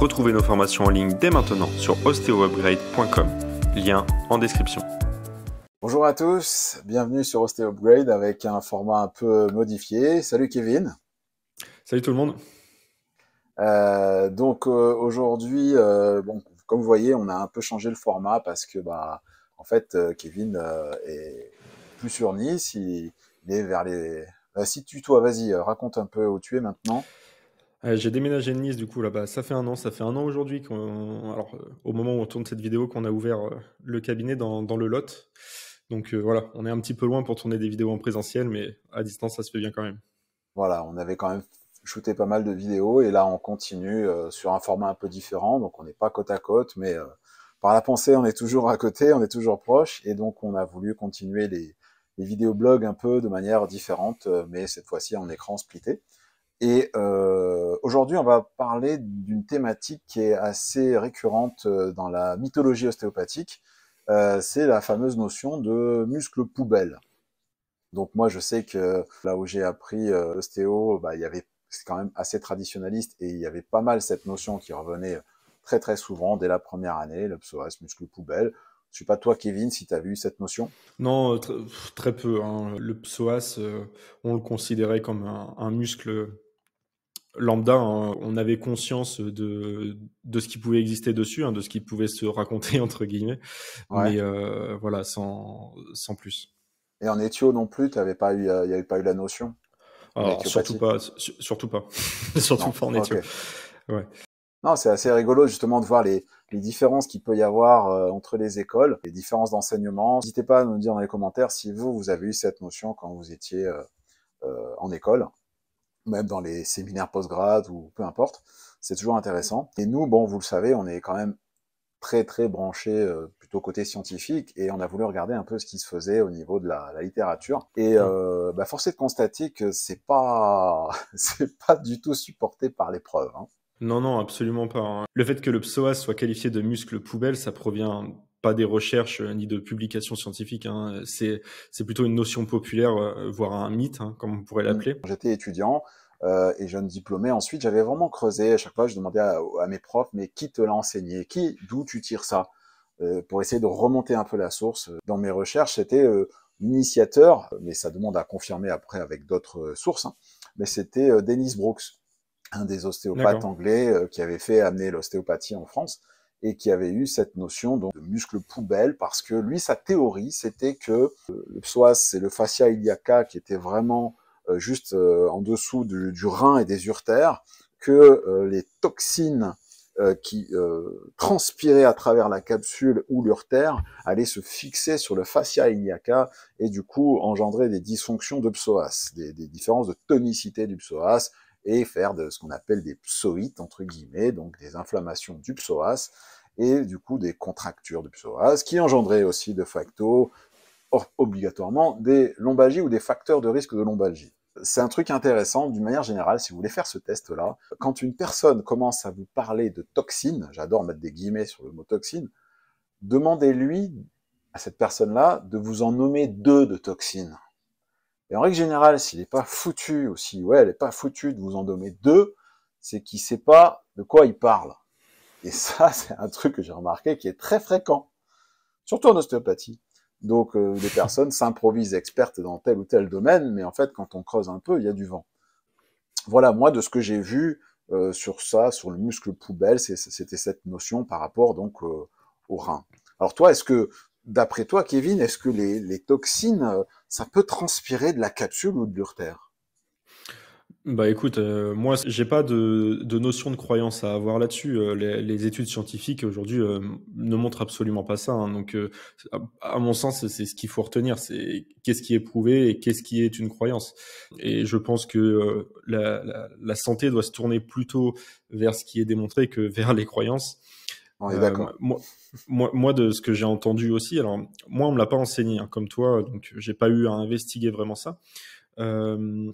Retrouvez nos formations en ligne dès maintenant sur osteoupgrade.com, Lien en description. Bonjour à tous, bienvenue sur OsteoUpgrade avec un format un peu modifié. Salut Kevin. Salut tout le monde. Euh, donc euh, aujourd'hui, euh, comme vous voyez, on a un peu changé le format parce que bah, en fait, Kevin est plus sur Nice, il, est vers les. si tu toi, vas-y, raconte un peu où tu es maintenant. Euh, j'ai déménagé de Nice du coup là-bas. Ça fait un an. Ça fait un an aujourd'hui Alors, euh, au moment où on tourne cette vidéo, qu'on a ouvert euh, le cabinet dans, le Lot. Donc voilà, on est un petit peu loin pour tourner des vidéos en présentiel, mais à distance, ça se fait bien quand même. Voilà, on avait quand même shooté pas mal de vidéos et là, on continue sur un format un peu différent. Donc, on n'est pas côte à côte, mais par la pensée, on est toujours à côté, on est toujours proche, et donc on a voulu continuer les, les vidéoblogs un peu de manière différente, mais cette fois-ci en écran splitté. Et euh, aujourd'hui, on va parler d'une thématique qui est assez récurrente euh, dans la mythologie ostéopathique. Euh, c'est la fameuse notion de muscle poubelle. Donc moi, je sais que là où j'ai appris ostéo, l'ostéo, bah, il y avait c'est quand même assez traditionnaliste et il y avait pas mal cette notion qui revenait très très souvent dès la première année, le psoas, muscle poubelle. Je sais pas toi, Kevin, si tu as vu cette notion. Non, très peu. Hein. Le psoas, on le considérait comme un muscle lambda, hein, on avait conscience de, ce qui pouvait exister dessus, hein, de ce qui pouvait se raconter, entre guillemets, mais euh, voilà, sans, sans plus. Et en étio non plus, il n'y euh, avait pas eu la notion Alors, surtout pas, surtout pas, surtout pas en étio. Non, c'est assez rigolo justement de voir les, différences qu'il peut y avoir euh, entre les écoles, les différences d'enseignement. N'hésitez pas à nous dire dans les commentaires si vous, vous avez eu cette notion quand vous étiez en école même dans les séminaires post ou peu importe, c'est toujours mmh. intéressant. Et nous, bon, vous le savez, on est quand même très très branché euh, plutôt côté scientifique et on a voulu regarder un peu ce qui se faisait au niveau de la, la littérature et euh, bah, force de constater que c'est pas c'est pas du tout supporté par l'épreuve. Hein. Non non absolument pas. Hein. Le fait que le psoas soit qualifié de muscle poubelle, ça provient pas des recherches euh, ni de publications scientifiques. Hein. C'est, plutôt une notion populaire, euh, voire un mythe, hein, comme on pourrait l'appeler. Mmh. J'étais étudiant euh, et jeune diplômé. Ensuite, j'avais vraiment creusé. À chaque fois, je demandais à, mes profs, mais qui te l'a enseigné Qui D'où tu tires ça Pour essayer de remonter un peu la source. Dans mes recherches, c'était l'initiateur, mais ça demande à confirmer après avec d'autres sources. Hein. mais c'était Dennis Brooks, un des ostéopathes anglais qui avait fait amener l'ostéopathie en France et qui avait eu cette notion de muscle poubelle parce que lui, sa théorie, c'était que euh, le psoas, c'est le fascia iliaca qui était vraiment euh, juste euh, en dessous du, rein et des urtères, que les toxines qui transpiraient à travers la capsule ou l'urtère allaient se fixer sur le fascia iliaca et du coup engendrer des dysfonctions de psoas, des, des différences de tonicité du psoas et faire de ce qu'on appelle des psoïtes, entre guillemets, donc des inflammations du psoas, et du coup des contractures du psoas, qui engendraient aussi de facto, obligatoirement, des lombalgies ou des facteurs de risque de lombalgie. C'est un truc intéressant d'une manière générale, si vous voulez faire ce test-là, quand une personne commence à vous parler de toxines, j'adore mettre des guillemets sur le mot toxine, demandez-lui à cette personne-là de vous en nommer deux de toxines. Et en règle générale, s'il n'est pas foutu, ou si ouais, elle n'est pas foutue de vous en donner deux, c'est qu'il sait pas de quoi il parle. Et ça, c'est un truc que j'ai remarqué qui est très fréquent, surtout en ostéopathie. Donc, euh, des les personnes s'improvisent expertes dans tel ou tel domaine, mais en fait, quand on creuse un peu, il y a du vent. Voilà, moi, de ce que j'ai vu euh, sur ça, sur le muscle poubelle, c'était cette notion par rapport donc euh, au rein. Alors toi, est-ce que d'après toi, Kevin, est-ce que les, toxines, euh, ça peut transpirer de la capsule ou de l'urtère bah écoute, euh, moi j'ai pas de, notion de croyance à avoir là-dessus. Euh, les, études scientifiques aujourd'hui ne montrent absolument pas ça. Hein. Donc à, mon sens, c'est ce qu'il faut retenir, c'est qu'est-ce qui est prouvé et qu'est-ce qui est une croyance. Et je pense que la, santé doit se tourner plutôt vers ce qui est démontré que vers les croyances. Euh, moi, moi, de ce que j'ai entendu aussi, alors moi, on me l'a pas enseigné, hein, comme toi, donc j'ai pas eu à investiguer vraiment ça. Euh,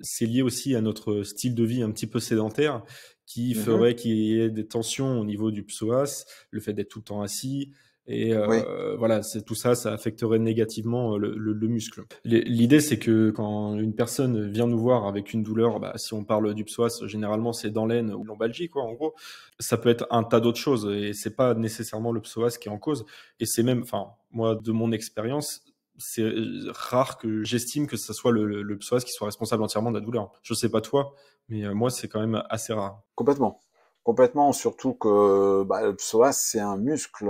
c'est lié aussi à notre style de vie un petit peu sédentaire qui mm-hmm. ferait qu'il y ait des tensions au niveau du psoas, le fait d'être tout le temps assis, et euh, voilà, c'est tout ça, ça affecterait négativement euh, le, muscle. L'idée, c'est que quand une personne vient nous voir avec une douleur, bah, si on parle du psoas, généralement c'est dans l'aine ou lombalgie, quoi. En gros, ça peut être un tas d'autres choses et c'est pas nécessairement le psoas qui est en cause. Et c'est même, enfin, moi, de mon expérience, c'est euh, rare que j'estime que ce soit le, psoas qui soit responsable entièrement de la douleur. Je sais pas toi, mais moi, c'est quand même assez rare. Complètement. Complètement, surtout que bah, le psoas, c'est un muscle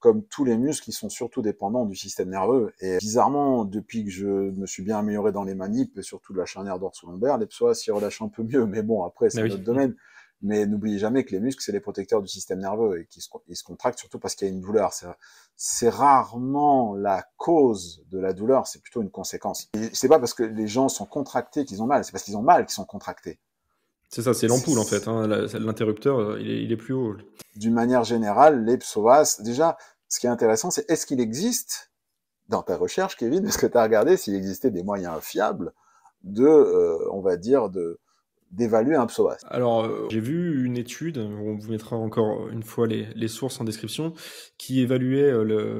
comme tous les muscles, ils sont surtout dépendants du système nerveux. Et bizarrement, depuis que je me suis bien amélioré dans les manips, et surtout de la charnière dorso-lombaire, les psoas s'y relâchent un peu mieux. Mais bon, après, c'est notre autre domaine. Mais n'oubliez jamais que les muscles, c'est les protecteurs du système nerveux et qu'ils se, se contractent surtout parce qu'il y a une douleur. C'est rarement la cause de la douleur, c'est plutôt une conséquence. Et c'est pas parce que les gens sont contractés qu'ils ont mal, c'est parce qu'ils ont mal qu'ils sont contractés. C'est ça, c'est l'ampoule en fait. Hein. L'interrupteur, euh, il, est, plus haut. D'une manière générale, les psoas, déjà, ce qui est intéressant, c'est est-ce qu'il existe, dans ta recherche, Kevin, est-ce que tu as regardé s'il existait des moyens fiables de, euh, on va dire, d'évaluer un psoas Alors, euh, j'ai vu une étude, on vous mettra encore une fois les, sources en description, qui évaluait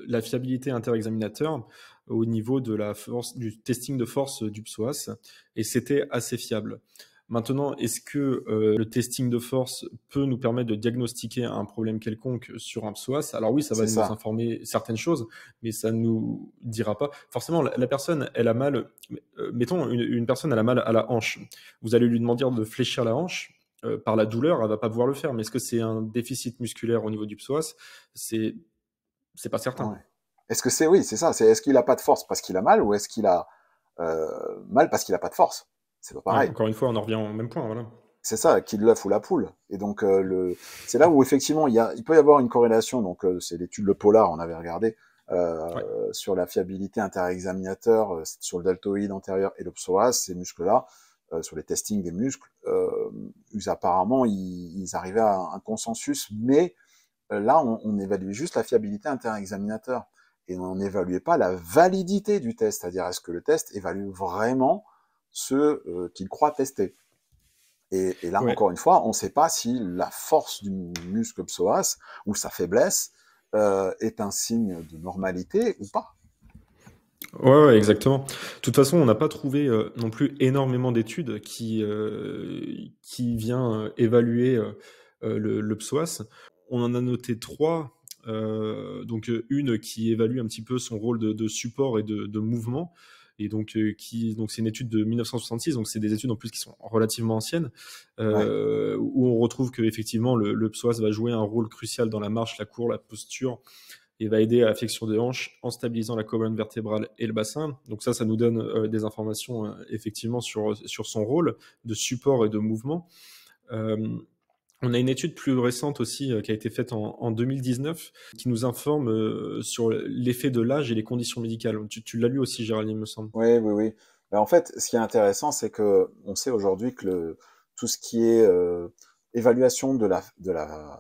la fiabilité inter-examinateur au niveau de la force, du testing de force du psoas, et c'était assez fiable. Maintenant, est-ce que euh, le testing de force peut nous permettre de diagnostiquer un problème quelconque sur un psoas Alors oui, ça va nous informer certaines choses, mais ça ne nous dira pas. Forcément, la, personne, elle a mal, euh, mettons une, personne, elle a mal à la hanche. Vous allez lui demander de fléchir la hanche. Euh, par la douleur, elle ne va pas pouvoir le faire. Mais est-ce que c'est un déficit musculaire au niveau du psoas C'est c'est pas certain. Est-ce que c'est oui, c'est ça. est-ce qu'il a pas de force parce qu'il a mal ou est-ce qu'il a mal parce qu'il n'a pas de force c'est pareil. encore une fois, on en revient au même point, C'est ça, qui l'œuf ou la poule. Et donc, euh, c'est là où effectivement, il, peut y avoir une corrélation. Donc, euh, c'est l'étude Le Polar, on avait regardé, euh, sur la fiabilité examinateur sur le deltoïde antérieur et le psoas, ces muscles-là, sur les testings des muscles, apparemment, ils... arrivaient à un consensus. Mais là, on, on évaluait juste la fiabilité examinateur Et on n'évaluait pas la validité du test, c'est-à-dire est-ce que le test évalue vraiment ce euh, qu'il croit tester. Et, là, encore une fois, on ne sait pas si la force du muscle psoas ou sa faiblesse euh, est un signe de normalité ou pas. Ouais, exactement. De toute façon, on n'a pas trouvé euh, non plus énormément d'études qui, qui vient évaluer le, psoas. On en a noté trois. donc une qui évalue un petit peu son rôle de, support et de mouvement et donc euh, qui donc c'est une étude de 1966, donc c'est des études en plus qui sont relativement anciennes, euh, où on retrouve que effectivement le, psoas va jouer un rôle crucial dans la marche, la cour, la posture et va aider à la flexion des hanches en stabilisant la colonne vertébrale et le bassin. Donc ça, ça nous donne euh, des informations effectivement sur, sur son rôle de support et de mouvement. Euh, on a une étude plus récente aussi euh, qui a été faite en, 2019 qui nous informe euh, sur l'effet de l'âge et les conditions médicales. Tu, l'as lu aussi, Géraldine, me semble. Oui, oui, oui. Ben, en fait, ce qui est intéressant, c'est que on sait aujourd'hui que tout ce qui est euh, évaluation de la, de la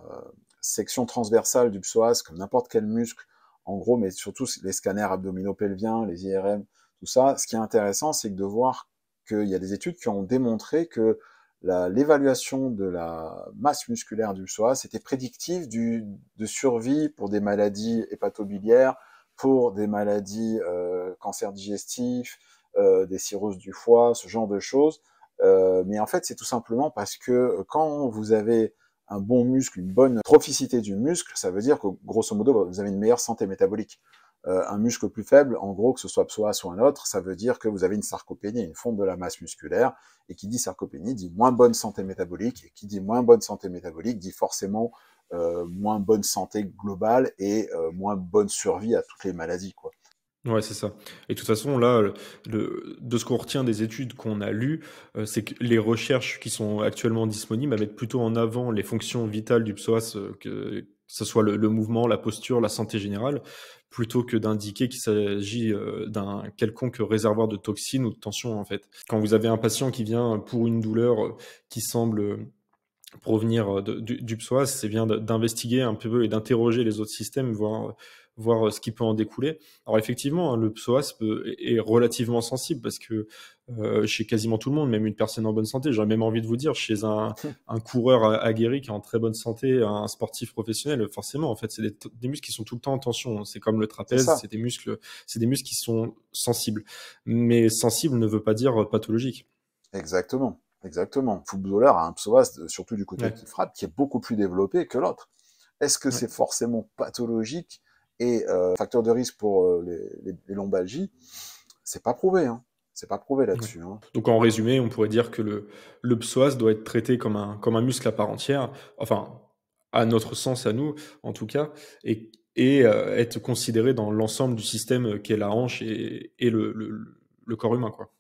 section transversale du psoas, comme n'importe quel muscle, en gros, mais surtout les scanners abdominaux pelviens, les IRM, tout ça, ce qui est intéressant, c'est de voir qu'il y a des études qui ont démontré que l'évaluation de la masse musculaire du soi, c'était prédictif de survie pour des maladies hépatobiliaires, pour des maladies euh, cancer digestif, euh, des cirrhoses du foie, ce genre de choses. Euh, mais en fait, c'est tout simplement parce que quand vous avez un bon muscle, une bonne trophicité du muscle, ça veut dire que grosso modo, vous avez une meilleure santé métabolique. Euh, un muscle plus faible, en gros, que ce soit psoas ou un autre, ça veut dire que vous avez une sarcopénie, une fonte de la masse musculaire. Et qui dit sarcopénie dit moins bonne santé métabolique. Et qui dit moins bonne santé métabolique dit forcément euh, moins bonne santé globale et euh, moins bonne survie à toutes les maladies, quoi. Ouais, c'est ça. Et de toute façon, là, de ce qu'on retient des études qu'on a lues, c'est que les recherches qui sont actuellement disponibles mettent plutôt en avant les fonctions vitales du psoas que, que ce soit le, mouvement, la posture, la santé générale, plutôt que d'indiquer qu'il s'agit euh, d'un quelconque réservoir de toxines ou de tensions en fait. Quand vous avez un patient qui vient pour une douleur euh, qui semble euh, provenir du, psoas, c'est bien d'investiguer un peu et d'interroger les autres systèmes, voir voir euh, ce qui peut en découler. Alors effectivement, hein, le psoas est relativement sensible parce que euh, chez quasiment tout le monde, même une personne en bonne santé, j'aurais même envie de vous dire, chez un, coureur aguerri qui est en très bonne santé, un sportif professionnel, forcément, en fait, c'est des, muscles qui sont tout le temps en tension. C'est comme le trapèze, c'est des muscles, c'est des muscles qui sont sensibles. Mais sensible ne veut pas dire euh, pathologique. Exactement. Exactement. Footballeur a un psoas, surtout du côté qui frappe, qui est beaucoup plus développé que l'autre. Est-ce que c'est forcément pathologique et euh, facteur de risque pour euh, les, les, lombalgies, c'est pas prouvé. Hein. C'est pas prouvé là-dessus. Hein. Donc en résumé, on pourrait dire que le, le psoas doit être traité comme un, comme un muscle à part entière, enfin à notre sens, à nous en tout cas, et, et euh, être considéré dans l'ensemble du système qu'est la hanche et, et le, le, le corps humain. quoi.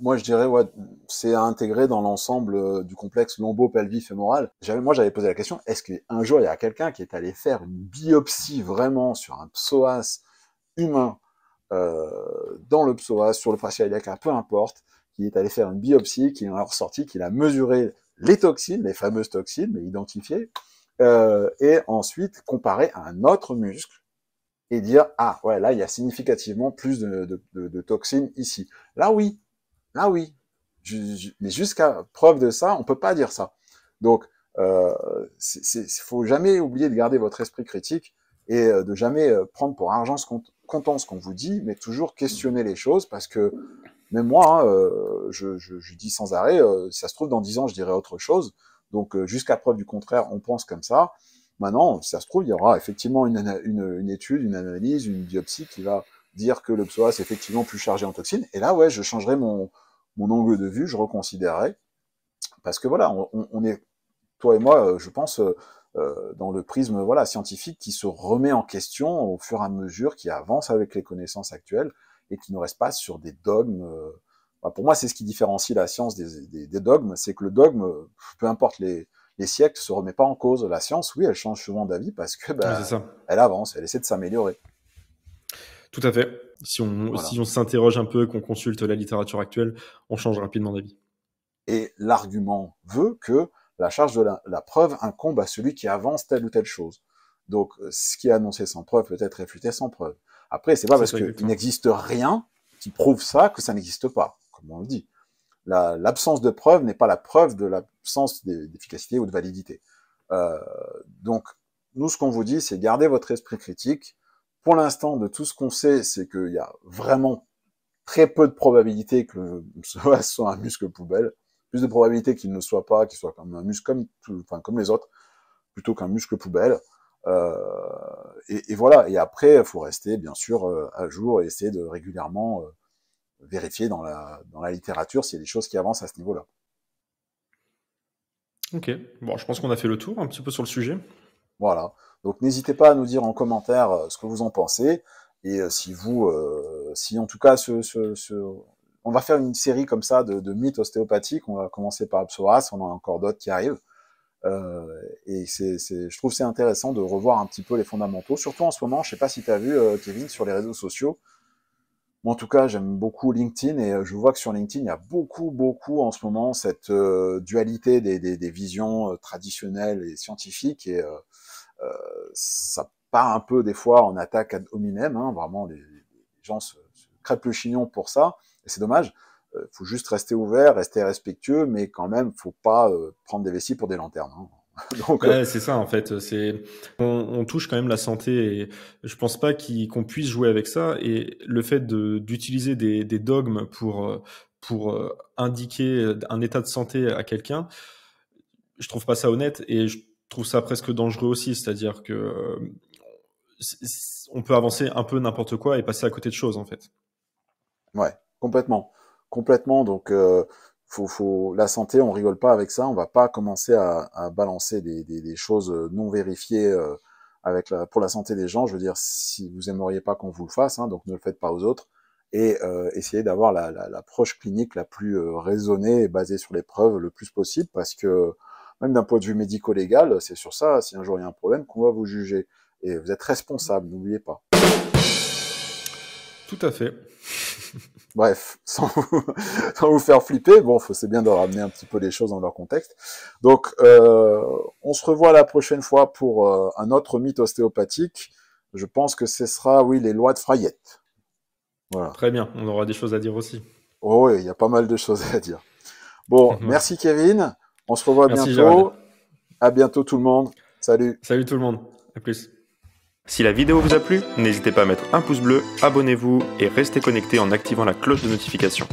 Moi, je dirais, ouais, c'est à intégrer dans l'ensemble euh, du complexe lombo pelvifémoral fémoral Moi, j'avais posé la question, est-ce qu'un jour, il y a quelqu'un qui est allé faire une biopsie vraiment sur un psoas humain, euh, dans le psoas, sur le fascia iliaque, peu importe, qui est allé faire une biopsie, qui en a ressorti, qui a mesuré les toxines, les fameuses toxines, mais identifiées, euh, et ensuite comparé à un autre muscle et dire, ah, ouais, là, il y a significativement plus de, de, de, de toxines ici. Là, oui, ah oui. mais jusqu'à preuve de ça, on ne peut pas dire ça. Donc, il euh, faut jamais oublier de garder votre esprit critique et euh, de jamais euh, prendre pour argent ce qu'on vous dit, mais toujours questionner les choses parce que même moi, hein, je, dis sans arrêt, si ça se trouve dans dix ans, je dirai autre chose. Donc jusqu'à preuve du contraire, on pense comme ça. Maintenant, si ça se trouve, il y aura effectivement une, étude, une analyse, une biopsie qui va dire que le psoas est effectivement plus chargé en toxines. Et là, ouais, je changerai mon, mon angle de vue, je reconsidérais. Parce que voilà, on, est, toi et moi, euh, je pense, euh, euh, dans le prisme voilà scientifique qui se remet en question au fur et à mesure, qui avance avec les connaissances actuelles et qui ne reste pas sur des dogmes. Bah, pour moi, c'est ce qui différencie la science des, dogmes, c'est que le dogme, peu importe les, les siècles se remet pas en cause. La science, oui, elle change souvent d'avis parce que bah, elle avance, elle essaie de s'améliorer. Tout à fait. Si on s'interroge un peu, qu'on consulte la littérature actuelle, on change rapidement d'avis. Et l'argument veut que la charge de la, preuve incombe à celui qui avance telle ou telle chose. Donc, euh, ce qui est annoncé sans preuve peut être réfuté sans preuve. Après, c'est pas parce qu'il n'existe rien qui prouve ça que ça n'existe pas, comme on le dit. L'absence de preuve n'est pas la preuve de l'absence d'efficacité ou de validité. Euh, donc, nous, ce qu'on vous dit, c'est garder votre esprit critique, pour l'instant, de tout ce qu'on sait, c'est qu'il y a vraiment très peu de probabilité que ce soit un muscle poubelle. Plus de probabilité qu'il ne soit pas, qu'il soit comme un muscle comme, comme les autres, plutôt qu'un muscle poubelle. Euh, et, voilà. Et après, il faut rester bien sûr euh, à jour et essayer de régulièrement euh, vérifier dans la, dans la littérature s'il y a des choses qui avancent à ce niveau-là. Ok. Bon, je pense qu'on a fait le tour un petit peu sur le sujet. Voilà. Donc n'hésitez pas à nous dire en commentaire euh, ce que vous en pensez. Et euh, si vous, euh, si en tout cas, on va faire une série comme ça de, mythes ostéopathiques. On va commencer par on a encore d'autres qui arrivent. et c'est, je trouve c'est intéressant de revoir un petit peu les fondamentaux, surtout en ce moment. Je ne sais pas si tu as vu, Kevin, sur les réseaux sociaux, en tout cas, j'aime beaucoup LinkedIn et euh, je vois que sur LinkedIn, il y a beaucoup, beaucoup en ce moment cette euh, dualité des, visions euh, traditionnelles et scientifiques et ça part un peu des fois en attaque ad hominem. Hein. vraiment, les, gens se, se, le chignon pour ça et c'est dommage. il faut juste rester ouvert, rester respectueux, mais quand même, faut pas prendre des vessies pour des lanternes. Hein. Euh, c'est ça en fait. C'est on, touche quand même la santé et je pense pas qu'on puisse jouer avec ça. Et le fait d'utiliser des, dogmes pour euh, pour euh, indiquer un état de santé à quelqu'un, je trouve pas ça honnête et je trouve ça presque dangereux aussi. C'est-à-dire que on peut avancer un peu n'importe quoi et passer à côté de choses en fait. Ouais, complètement, complètement. Donc faut, faut, la santé, on rigole pas avec ça. On va pas commencer à, balancer des, choses euh, non vérifiées euh, avec pour la santé des gens. Je veux dire, si vous aimeriez pas qu'on vous le fasse, hein, donc ne le faites pas aux autres. Et euh, essayez d'avoir l'approche la, clinique la plus raisonnée et basée sur les preuves le plus possible, parce que même d'un point de vue médico-légal, c'est sur ça, si un jour il y a un problème, qu'on va vous juger. Et vous êtes responsable, n'oubliez pas. Tout à fait. Bref, sans vous, faire flipper, bon, c'est bien de ramener un petit peu les choses dans leur contexte. Donc, euh, on se revoit la prochaine fois pour euh, un autre mythe ostéopathique. Je pense que ce sera, oui, les lois de Frayette. Très bien, on aura des choses à dire aussi. Oh, oui, il y a pas mal de choses à dire. Bon, merci Kevin. On se revoit bientôt. À bientôt tout le monde. Salut. Salut tout le monde. À plus. Si la vidéo vous a plu, n'hésitez pas à mettre un pouce bleu, abonnez-vous et restez connecté en activant la cloche de notification.